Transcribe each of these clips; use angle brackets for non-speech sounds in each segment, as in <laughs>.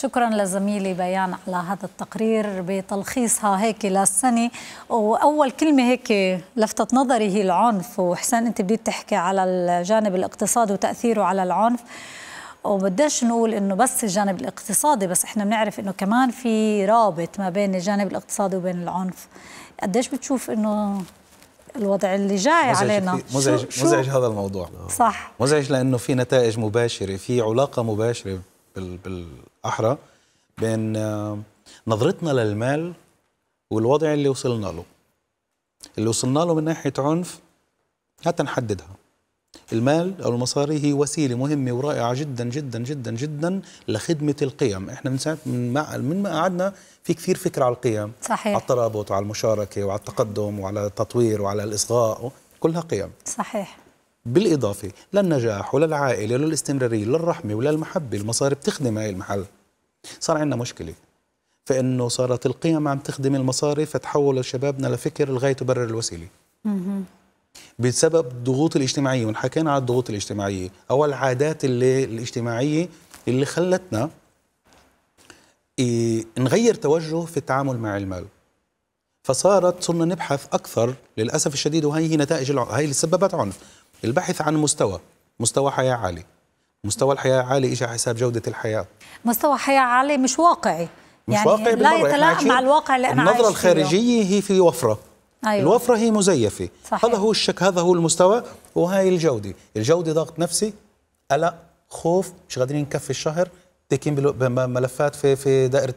شكرا لزميلي بيان على هذا التقرير بتلخيصها هيك للسنة وأول كلمة هيك لفتت نظري هي العنف وحسان أنت بديت تحكي على الجانب الاقتصادي وتأثيره على العنف وبديش نقول انه بس الجانب الاقتصادي بس احنا بنعرف انه كمان في رابط ما بين الجانب الاقتصادي وبين العنف قديش بتشوف انه الوضع اللي جاي مزعج علينا مزعج شو مزعج شو؟ هذا الموضوع صح مزعج لانه في نتائج مباشره في علاقه مباشره بال بال احرى بين آه، نظرتنا للمال والوضع اللي وصلنا له اللي وصلنا له من ناحيه عنف هات نحددها المال او المصاري هي وسيله مهمه ورائعه جدا جدا جدا جدا لخدمه القيم، احنا من ساعه من ما من ما قعدنا في كثير فكره على القيم صحيح على الترابط وعلى المشاركه وعلى التقدم وعلى التطوير وعلى الاصغاء كلها قيم صحيح بالإضافة للنجاح وللعائلة وللاستمرارية للرحمة وللمحبة المصاري بتخدم هاي المحل صار عندنا مشكلة فإنه صارت القيم عم تخدم المصاري فتحول شبابنا لفكر الغاية تبرر الوسيلة بسبب الضغوط الاجتماعية وحكينا على الضغوط الاجتماعية أو العادات اللي الاجتماعية اللي خلتنا إيه نغير توجه في التعامل مع المال فصارت صرنا نبحث اكثر للاسف الشديد وهي هي نتائج هي اللي سببت عنف البحث عن مستوى مستوى حياة عالي مستوى الحياة عالي إيش حساب جودة الحياة مستوى حياة عالي مش واقعي مش يعني واقعي لا يتلائم مع الواقع اللي أنا النظرة الخارجية هي في وفرة أيوة. الوفرة هي مزيفة صحيح. هذا هو الشك هذا هو المستوى وهاي الجودة الجودة ضغط نفسي قلق خوف مش قادرين نكفي الشهر تكين ملفات في في دائرة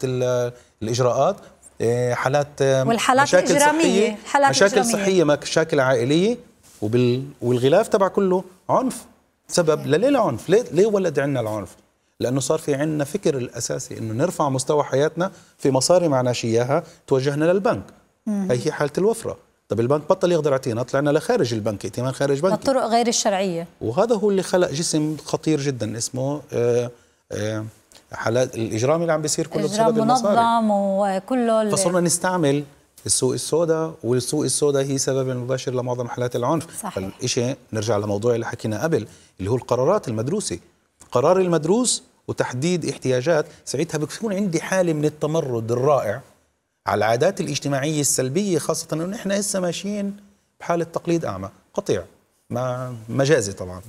الإجراءات إيه، حالات والحالات مشاكل الإجرامية صحية حالات مشاكل إجرامية. صحية مشاكل عائلية وبال... والغلاف تبع كله عنف سبب لليه العنف ليه, ليه ولد عنا العنف لانه صار في عندنا فكر الاساسي انه نرفع مستوى حياتنا في مصاري معناش اياها توجهنا للبنك مم. هي هي حاله الوفره طب البنك بطل يقدر يعطينا طلعنا لخارج البنك ائتمان خارج بنكي الطرق غير الشرعيه وهذا هو اللي خلق جسم خطير جدا اسمه آآ آه، آآ آه، حالات الاجرام اللي عم بيصير كله بسبب المصاري منظم وكله فصرنا نستعمل السوق السوداء والسوق السوداء هي سبب مباشر لمعظم حالات العنف صحيح فالشيء نرجع لموضوع اللي حكينا قبل اللي هو القرارات المدروسه قرار المدروس وتحديد احتياجات ساعتها بكون عندي حاله من التمرد الرائع على العادات الاجتماعيه السلبيه خاصه انه نحن هسه ماشيين بحاله تقليد اعمى قطيع مع مجازي طبعا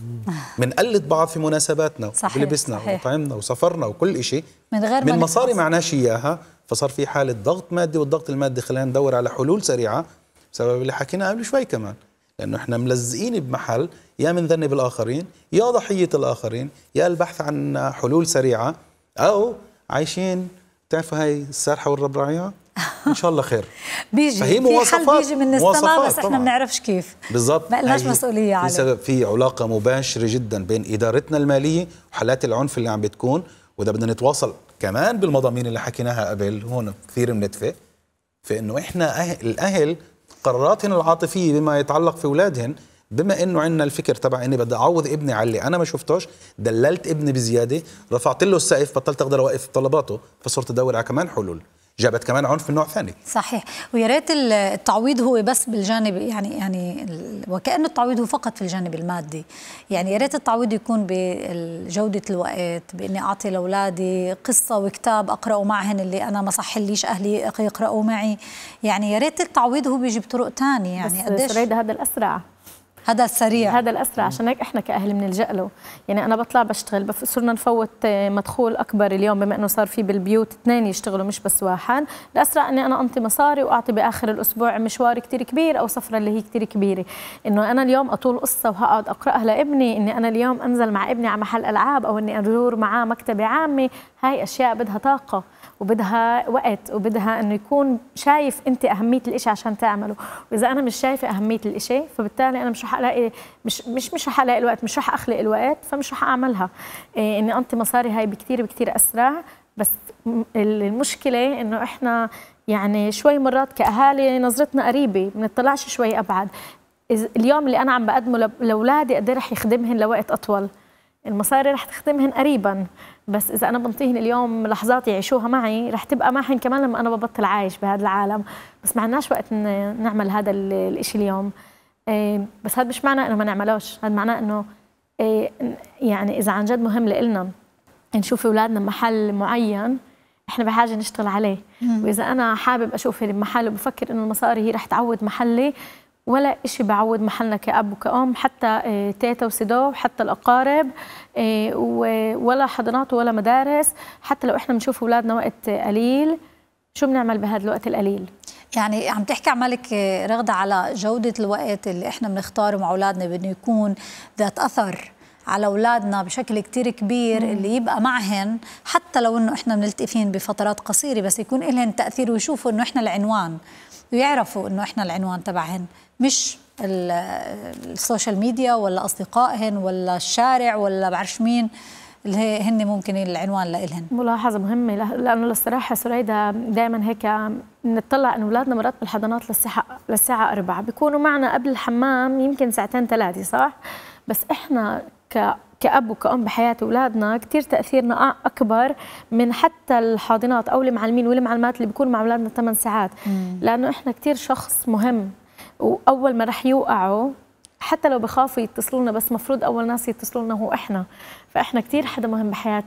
بنقلد بعض في مناسباتنا صحيح ولبسنا وطعمنا وسفرنا وكل شيء من غير من مصاري ما معناش اياها فصار في حاله ضغط مادي والضغط المادي خلينا ندور على حلول سريعه بسبب اللي حكيناه قبل شوي كمان لانه احنا ملزقين بمحل يا بنذنب الاخرين يا ضحيه الاخرين يا البحث عن حلول سريعه او عايشين بتعرفوا هاي السرحه والربرعيه <laughs> ان شاء الله خير بيجي فهي مواصفات حل بيجي من السماء بس احنا ما بنعرفش كيف بالضبط ما لناش مسؤوليه عليه بسبب في علاقه مباشره جدا بين ادارتنا الماليه وحالات العنف اللي عم بتكون واذا بدنا نتواصل كمان بالمضامين اللي حكيناها قبل هون كثير بنتفق في انه احنا أهل الاهل قراراتهم العاطفيه بما يتعلق في اولادهم بما انه عندنا الفكر تبع اني بدي اعوض ابني على اللي انا ما شفتوش دللت ابني بزياده رفعت له السقف بطلت اقدر اوقف طلباته فصرت ادور على كمان حلول جابت كمان عنف من نوع ثاني صحيح ويا ريت التعويض هو بس بالجانب يعني يعني وكانه التعويض هو فقط في الجانب المادي يعني يا ريت التعويض يكون بجوده الوقت باني اعطي لاولادي قصه وكتاب اقراه معهن اللي انا ما صحليش اهلي يقراوا معي يعني يا ريت التعويض هو بيجي بطرق ثانيه يعني قديش هذا الاسرع هذا السريع هذا الاسرع عشان هيك احنا كاهل بنلجا له يعني انا بطلع بشتغل صرنا نفوت آه، مدخول اكبر اليوم بما انه صار في بالبيوت اثنين يشتغلوا مش بس واحد الاسرع اني انا انطي مصاري واعطي باخر الاسبوع مشوار كثير كبير او سفره اللي هي كثير كبيره انه انا اليوم اطول قصه وهقعد اقراها لابني اني انا اليوم انزل مع ابني على محل العاب او اني ازور معاه مكتبه عامه هاي اشياء بدها طاقه وبدها وقت وبدها انه يكون شايف انت اهميه الإشي عشان تعمله واذا انا مش شايفه اهميه الإشي فبالتالي انا مش رح الاقي مش مش مش رح الاقي الوقت مش رح اخلق الوقت فمش رح اعملها إيه اني انطي مصاري هاي بكثير بكثير اسرع بس المشكله انه احنا يعني شوي مرات كاهالي نظرتنا قريبه بنطلعش شوي ابعد اليوم اللي انا عم بقدمه لاولادي قد إيه رح يخدمهن لوقت اطول المصاري رح تخدمهن قريبا بس اذا انا بنطيهن اليوم لحظات يعيشوها معي رح تبقى معهن كمان لما انا ببطل عايش بهذا العالم بس ما عندناش وقت نعمل هذا الشيء اليوم إيه، بس هذا مش معنى انه ما نعملوش هذا معناه انه إيه، يعني اذا عن جد مهم لإلنا نشوف اولادنا بمحل معين احنا بحاجه نشتغل عليه واذا انا حابب اشوف بمحل وبفكر انه المصاري هي رح تعوض محلي ولا إشي بعوض محلنا كأب وكأم حتى آه، تيتا وسيدو حتى الأقارب آه، ولا حضانات ولا مدارس حتى لو إحنا بنشوف أولادنا وقت قليل شو بنعمل بهذا الوقت القليل؟ يعني عم تحكي عمالك رغدة على جودة الوقت اللي إحنا بنختاره مع أولادنا بأنه يكون ذات أثر على اولادنا بشكل كتير كبير مم. اللي يبقى معهن حتى لو انه احنا بنلتقي بفترات قصيره بس يكون لهن تاثير ويشوفوا انه احنا العنوان ويعرفوا انه احنا العنوان تبعهن مش السوشيال ميديا ولا اصدقائهن ولا الشارع ولا بعرفش مين اللي هن ممكن العنوان لإلهن ملاحظه مهمه لانه للصراحه سريدة دائما هيك بنطلع انه اولادنا مرات بالحضانات للساعه للساعه 4 بيكونوا معنا قبل الحمام يمكن ساعتين ثلاثه صح بس احنا ك كأب وكأم بحياة أولادنا كثير تأثيرنا أكبر من حتى الحاضنات أو المعلمين والمعلمات اللي بيكونوا مع أولادنا 8 ساعات مم. لأنه إحنا كثير شخص مهم واول ما رح يوقعوا حتى لو بخافوا يتصلوا لنا بس مفروض اول ناس يتصلوا لنا هو احنا فاحنا كثير حدا مهم بحياه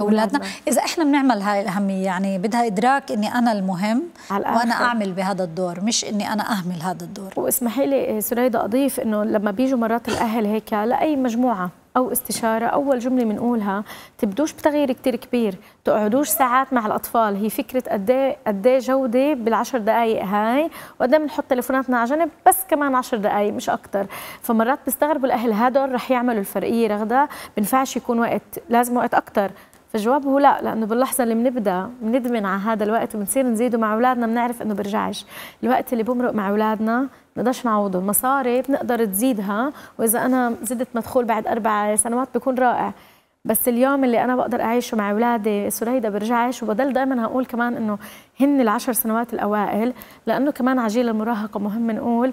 اولادنا اذا احنا بنعمل هاي الاهميه يعني بدها ادراك اني انا المهم على وانا اعمل بهذا الدور مش اني انا اهمل هذا الدور واسمحي لي سريده اضيف انه لما بيجوا مرات الاهل هيك لاي مجموعه او استشاره اول جمله بنقولها تبدوش بتغيير كتير كبير تقعدوش ساعات مع الاطفال هي فكره قد إيه، قد إيه جوده بالعشر دقائق هاي وقد إيه بنحط تليفوناتنا على جنب بس كمان عشر دقائق مش اكثر فمرات بيستغربوا الاهل هدول رح يعملوا الفرقيه رغده بنفعش يكون وقت لازم وقت اكثر فالجواب هو لا لانه باللحظه اللي بنبدا بندمن على هذا الوقت وبنصير نزيده مع اولادنا بنعرف انه برجعش الوقت اللي بمرق مع اولادنا بنقدرش نعوضه المصاري بنقدر تزيدها واذا انا زدت مدخول بعد اربع سنوات بكون رائع بس اليوم اللي انا بقدر اعيشه مع اولادي سريدة برجعش وبضل دائما هقول كمان انه هن العشر سنوات الاوائل لانه كمان عجيل المراهقه مهم نقول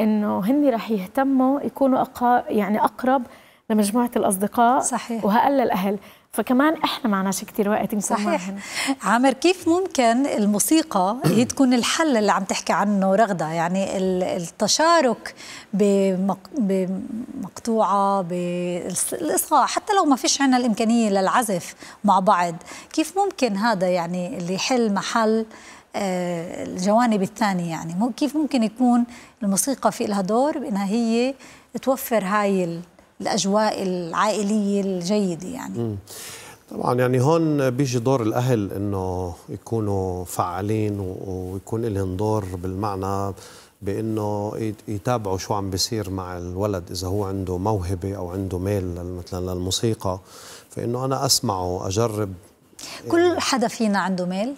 انه هن رح يهتموا يكونوا أقا يعني اقرب لمجموعه الاصدقاء صحيح وهقل الاهل فكمان احنا ما عناش كثير وقت نكون صحيح معهم. عامر كيف ممكن الموسيقى هي تكون الحل اللي عم تحكي عنه رغده يعني التشارك بمق... بمقطوعه بالاصغاء حتى لو ما فيش عنا الامكانيه للعزف مع بعض كيف ممكن هذا يعني اللي يحل محل آه، الجوانب الثانيه يعني كيف ممكن يكون الموسيقى في لها دور بانها هي توفر هاي الاجواء العائليه الجيده يعني م. طبعا يعني هون بيجي دور الاهل انه يكونوا فعالين ويكون لهم دور بالمعنى بانه يتابعوا شو عم بيصير مع الولد اذا هو عنده موهبه او عنده ميل مثلا للموسيقى فانه انا اسمعه اجرب كل يعني حدا فينا عنده ميل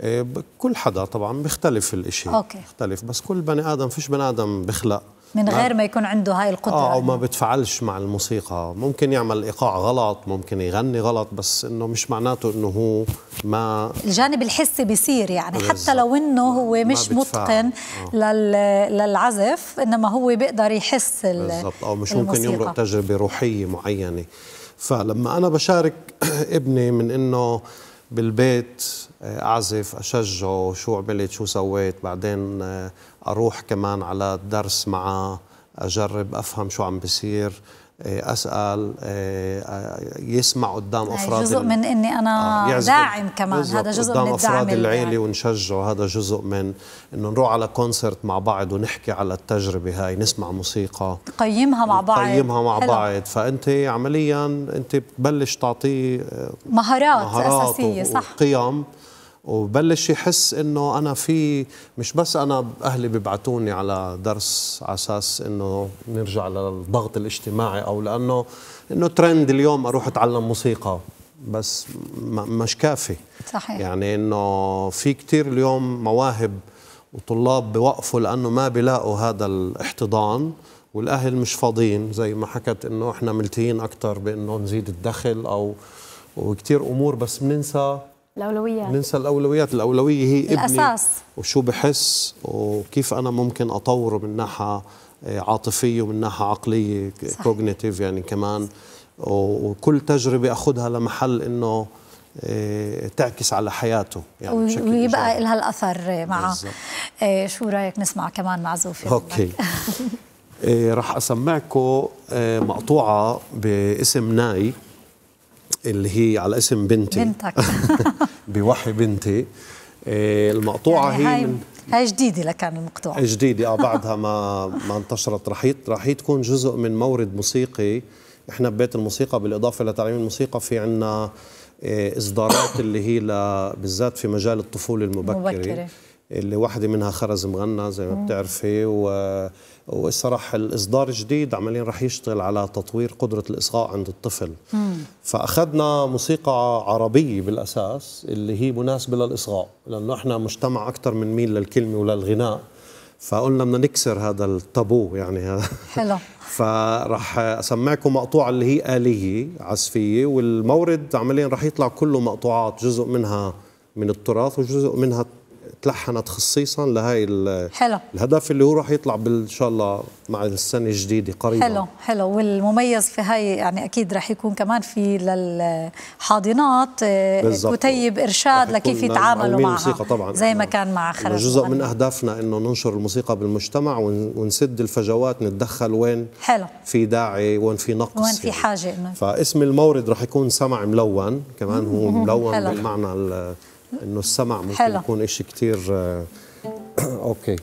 إيه، كل حدا طبعا بيختلف الاشي أوكي. بيختلف بس كل بني ادم فيش بني ادم بيخلق من نعم. غير ما يكون عنده هاي القدره اه او ما بتفعلش مع الموسيقى ممكن يعمل ايقاع غلط ممكن يغني غلط بس انه مش معناته انه هو ما الجانب الحسي بيصير يعني بالزبط. حتى لو انه هو مش متقن آه. لل للعزف انما هو بيقدر يحس بالضبط او مش الموسيقى. ممكن يمرق تجربه روحيه معينه فلما انا بشارك <clears throat> ابني من انه بالبيت آه، اعزف اشجعه شو عملت شو سويت بعدين آه، اروح كمان على الدرس معه اجرب افهم شو عم بيصير آه، اسال آه، آه، يسمع قدام افراد جزء من اني انا داعم كمان هذا جزء قدام من الدعم افراد العيله يعني. ونشجعه هذا جزء من انه نروح على كونسرت مع بعض ونحكي على التجربه هاي نسمع موسيقى نقيمها مع بعض نقيمها مع حلو. بعض فانت عمليا انت بتبلش تعطيه مهارات, مهارات اساسيه صح قيم وبلش يحس انه انا في مش بس انا اهلي ببعتوني على درس على اساس انه نرجع للضغط الاجتماعي او لانه انه ترند اليوم اروح اتعلم موسيقى بس مش كافي صحيح يعني انه في كثير اليوم مواهب وطلاب بوقفوا لانه ما بيلاقوا هذا الاحتضان والاهل مش فاضيين زي ما حكت انه احنا ملتهين اكثر بانه نزيد الدخل او وكثير امور بس بننسى الاولويات ننسى الاولويات الاولويه هي الاساس ابني وشو بحس وكيف انا ممكن اطوره من ناحيه آه، عاطفيه ومن ناحيه عقليه كوجنيتيف يعني كمان وكل تجربه اخذها لمحل انه آه، تعكس على حياته يعني بشكل ويبقى لها الاثر معه آه، شو رايك نسمع كمان معزوفه اوكي <laughs> راح اسمعكم مقطوعه باسم ناي اللي هي على اسم بنتي بنتك <laughs> بوحي بنتي إيه، المقطوعه يعني هي من هاي جديده لكان المقطوعه جديده اه بعدها ما ما انتشرت رح رح تكون جزء من مورد موسيقي احنا ببيت الموسيقى بالاضافه لتعليم الموسيقى في عندنا إيه، اصدارات اللي هي بالذات في مجال الطفوله المبكره مبكرة. اللي واحدة منها خرز مغنى زي ما بتعرفي و... وصراحة الإصدار الجديد عمليا رح يشتغل على تطوير قدرة الإصغاء عند الطفل فأخذنا موسيقى عربية بالأساس اللي هي مناسبة للإصغاء لأنه إحنا مجتمع أكثر من ميل للكلمة وللغناء فقلنا بدنا نكسر هذا التابو يعني هذا حلو <laughs> فراح اسمعكم مقطوعه اللي هي اليه عزفيه والمورد عمليا راح يطلع كله مقطوعات جزء منها من التراث وجزء منها تلحنت خصيصا لهي حلو. الهدف اللي هو راح يطلع ان شاء الله مع السنه الجديده قريبا حلو حلو والمميز في هاي يعني اكيد راح يكون كمان في للحاضنات آه، كتيب ارشاد لكيف يتعاملوا معها الموسيقى طبعا زي ما كان مع خرج جزء من اهدافنا انه ننشر الموسيقى بالمجتمع ونسد الفجوات نتدخل وين حلو في داعي وين في نقص وين في يعني. حاجه فاسم المورد راح يكون سمع ملون كمان هو <laughs> ملون بالمعنى انه السمع ممكن حلو. يكون شيء كثير آه، اوكي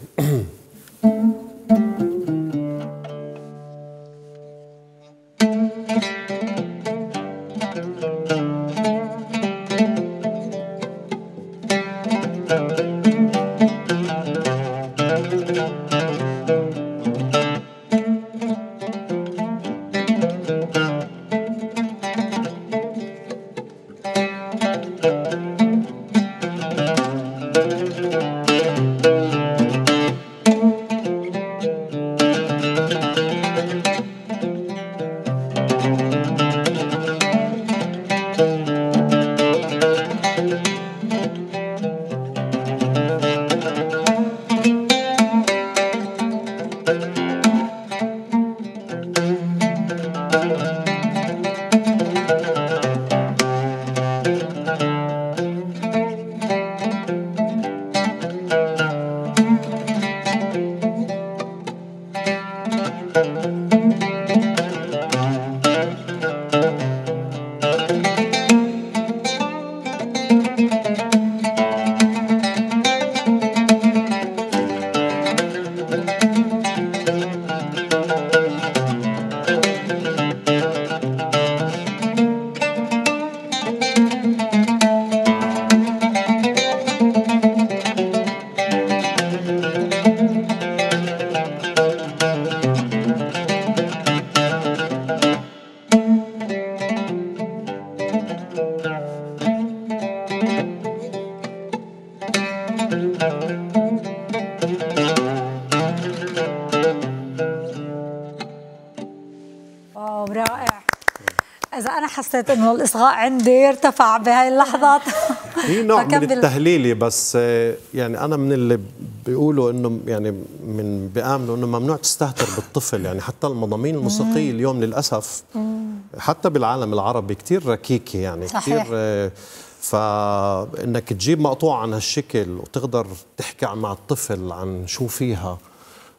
حسيت انه الاصغاء عندي ارتفع بهاي اللحظات في <laughs> نوع من التهليلي بس آه، يعني انا من اللي بيقولوا انه يعني من بامنوا انه ممنوع تستهتر بالطفل يعني حتى المضامين الموسيقيه اليوم للاسف حتى بالعالم العربي كثير ركيكه يعني كثير آه، فانك تجيب مقطوعه عن هالشكل وتقدر تحكي مع الطفل عن شو فيها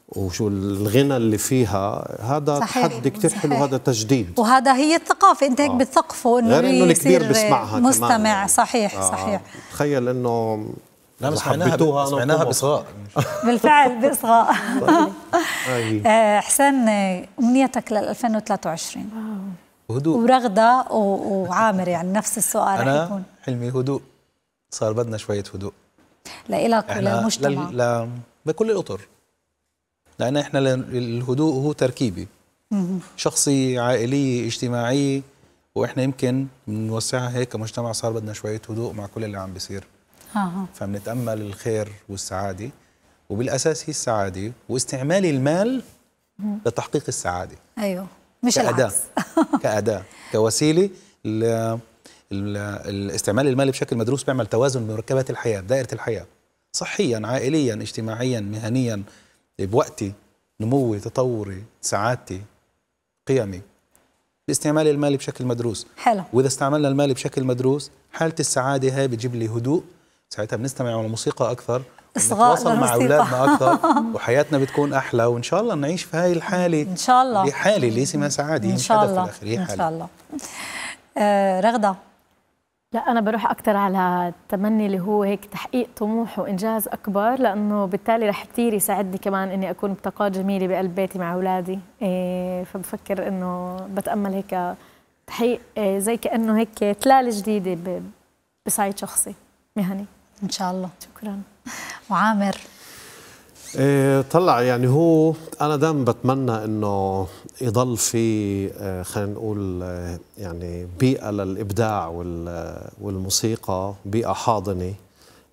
وشو الغنى اللي فيها هذا تحدي كثير حلو وهذا تجديد وهذا هي الثقافه انت هيك آه. بتثقفه انه غير انه الكبير بسمعها مستمع كمان. صحيح آه. صحيح تخيل انه لا بس سمعناها باصغاء بالفعل باصغاء طيب. <laughs> آه، حسين امنيتك لل 2023 هدوء ورغده وعامر يعني نفس السؤال انا حلمي هدوء صار بدنا شويه هدوء لإلك وللمجتمع لكل الاطر لان احنا الهدوء هو تركيبي شخصي عائلي اجتماعي واحنا يمكن بنوسعها هيك كمجتمع صار بدنا شويه هدوء مع كل اللي عم بيصير آه، آه. فبنتامل الخير والسعاده وبالاساس هي السعاده واستعمال المال لتحقيق السعاده ايوه مش كأداة العكس <laughs> كأداة كوسيلة الاستعمال المالي بشكل مدروس بيعمل توازن بمركبات الحياة دائرة الحياة صحيا عائليا اجتماعيا مهنيا بوقتي نموي تطوري سعادتي قيمي باستعمال المال بشكل مدروس حلو واذا استعملنا المال بشكل مدروس حاله السعاده هاي بتجيب لي هدوء ساعتها بنستمع للموسيقى اكثر نتواصل مع اولادنا اكثر <laughs> وحياتنا بتكون احلى وان شاء الله نعيش في هاي الحاله ان شاء الله هي حاله اللي اسمها سعاده يعني ان شاء الله في الاخر هي ان شاء الله آه رغده لا انا بروح اكثر على التمني اللي هو هيك تحقيق طموح وانجاز اكبر لانه بالتالي رح كثير يساعدني كمان اني اكون بطاقات جميله بقلب بيتي مع اولادي إيه فبفكر انه بتامل هيك تحقيق إيه زي كانه هيك تلال جديده بصعيد شخصي مهني ان شاء الله شكرا وعامر إيه طلع يعني هو انا دائما بتمنى انه يضل في إيه، خلينا نقول إيه، يعني بيئه للابداع والموسيقى بيئه حاضنه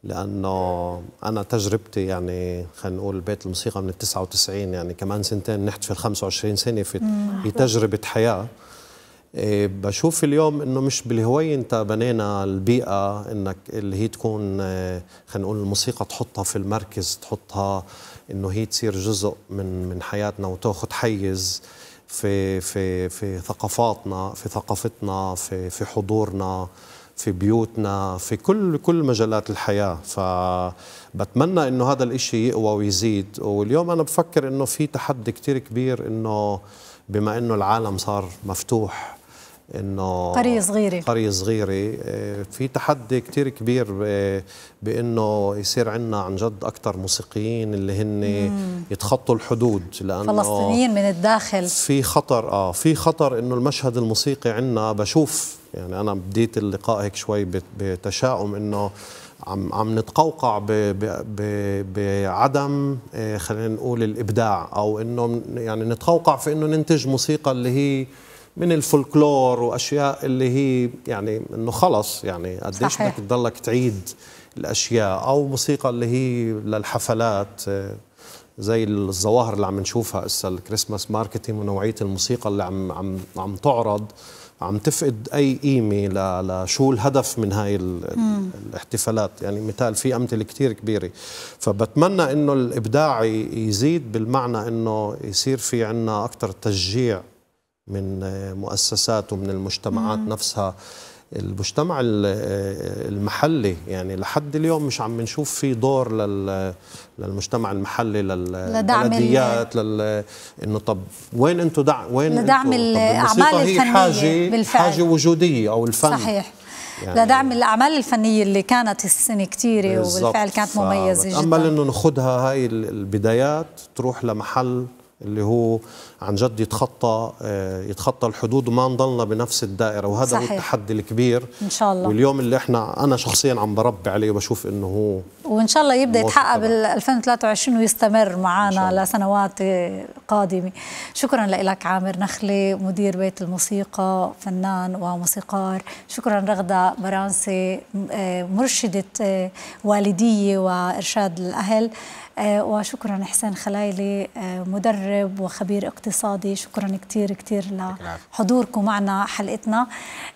لانه انا تجربتي يعني خلينا نقول بيت الموسيقى من ال 99 يعني كمان سنتين نحتفل 25 سنه في تجربه حياه إيه، بشوف اليوم انه مش بالهوي انت بنينا البيئه انك اللي هي تكون إيه، خلينا نقول الموسيقى تحطها في المركز تحطها انه هي تصير جزء من من حياتنا وتاخذ حيز في في في ثقافاتنا في ثقافتنا في في حضورنا في بيوتنا في كل كل مجالات الحياة فبتمنى انه هذا الاشي يقوى ويزيد واليوم انا بفكر انه في تحدي كتير كبير انه بما انه العالم صار مفتوح انه قريه صغيره قريه صغيره آه، في تحدي كثير كبير آه، بانه يصير عندنا عن جد اكثر موسيقيين اللي هن يتخطوا الحدود لانه فلسطينيين من الداخل في خطر اه في خطر انه المشهد الموسيقي عندنا بشوف يعني انا بديت اللقاء هيك شوي بتشاؤم انه عم عم نتقوقع ب ب ب بعدم آه، خلينا نقول الابداع او انه يعني نتقوقع في انه ننتج موسيقى اللي هي من الفولكلور واشياء اللي هي يعني انه خلص يعني قديش بدك تضلك تعيد الاشياء او موسيقى اللي هي للحفلات زي الظواهر اللي عم نشوفها هسه الكريسماس ماركتينج ونوعيه الموسيقى اللي عم عم عم تعرض عم تفقد اي قيمه لشو الهدف من هاي الاحتفالات يعني مثال في امثله كثير كبيره فبتمنى انه الابداع يزيد بالمعنى انه يصير في عندنا اكثر تشجيع من آه، مؤسسات ومن المجتمعات مم. نفسها المجتمع آه، المحلي يعني لحد اليوم مش عم نشوف في دور للمجتمع المحلي للبلديات لل انه طب وين انتم دعم وين لدعم الاعمال الفنيه حاجه بالفعل. حاجه وجوديه او الفن صحيح يعني لدعم الاعمال الفنيه اللي كانت السنه كثيره وبالفعل كانت مميزه جدا امل انه ناخذها هاي البدايات تروح لمحل اللي هو عن جد يتخطى آه، يتخطى الحدود وما نضلنا بنفس الدائره وهذا صحيح. هو التحدي الكبير ان شاء الله واليوم اللي احنا انا شخصيا عم بربي عليه وبشوف انه هو وان شاء الله يبدا يتحقق بال 2023 ويستمر معنا لسنوات قادمه شكرا لك عامر نخلي مدير بيت الموسيقى فنان وموسيقار شكرا رغده برانسي آه، مرشده آه، والديه وارشاد الاهل وشكرا حسين خلايلي مدرب وخبير اقتصادي الاقتصادي شكرا كثير كثير لحضوركم معنا حلقتنا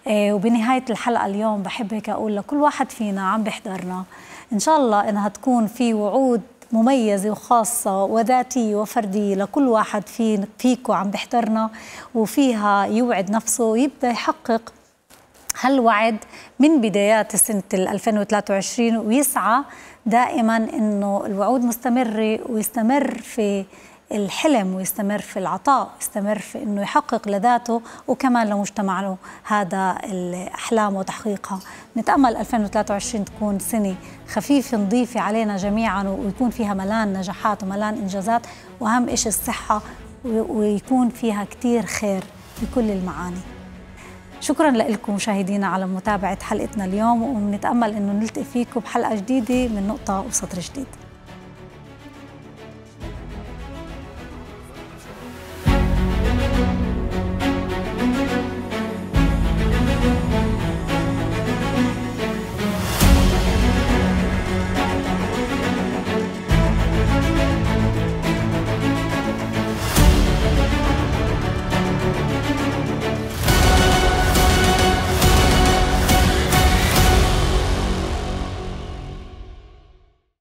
آه، وبنهاية الحلقة اليوم بحب هيك أقول لكل واحد فينا عم بيحضرنا إن شاء الله إنها تكون في وعود مميزة وخاصة وذاتية وفردية لكل واحد في فيكم عم بيحضرنا وفيها يوعد نفسه ويبدأ يحقق هالوعد من بدايات سنة 2023 ويسعى دائما أنه الوعود مستمرة ويستمر في الحلم ويستمر في العطاء يستمر في أنه يحقق لذاته وكمان لمجتمعه هذا الأحلام وتحقيقها نتأمل 2023 تكون سنة خفيفة نضيفة علينا جميعا ويكون فيها ملان نجاحات وملان إنجازات وأهم شيء الصحة ويكون فيها كتير خير بكل المعاني شكرا لكم مشاهدينا على متابعة حلقتنا اليوم ونتأمل أنه نلتقي فيكم بحلقة جديدة من نقطة وسطر جديد